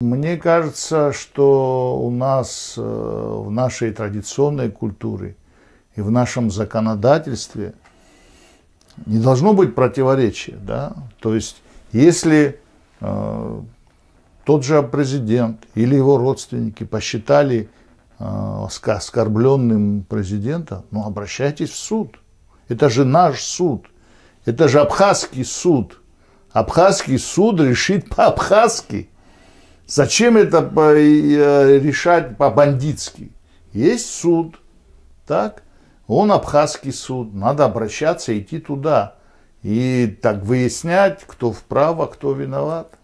Мне кажется, что у нас э, в нашей традиционной культуре и в нашем законодательстве не должно быть противоречия. Да? То есть, если э, тот же президент или его родственники посчитали э, оскорбленным президента, ну обращайтесь в суд. Это же наш суд. Это же абхазский суд. Абхазский суд решит по-абхазски. Зачем это э, решать по-бандитски? Есть суд, так? Он абхазский суд, надо обращаться, идти туда и так выяснять, кто вправо, кто виноват.